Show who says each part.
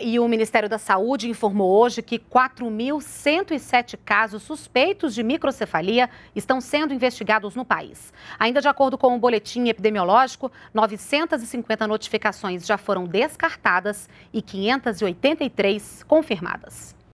Speaker 1: E o Ministério da Saúde informou hoje que 4.107 casos suspeitos de microcefalia estão sendo investigados no país. Ainda de acordo com o boletim epidemiológico, 950 notificações já foram descartadas e 583 confirmadas.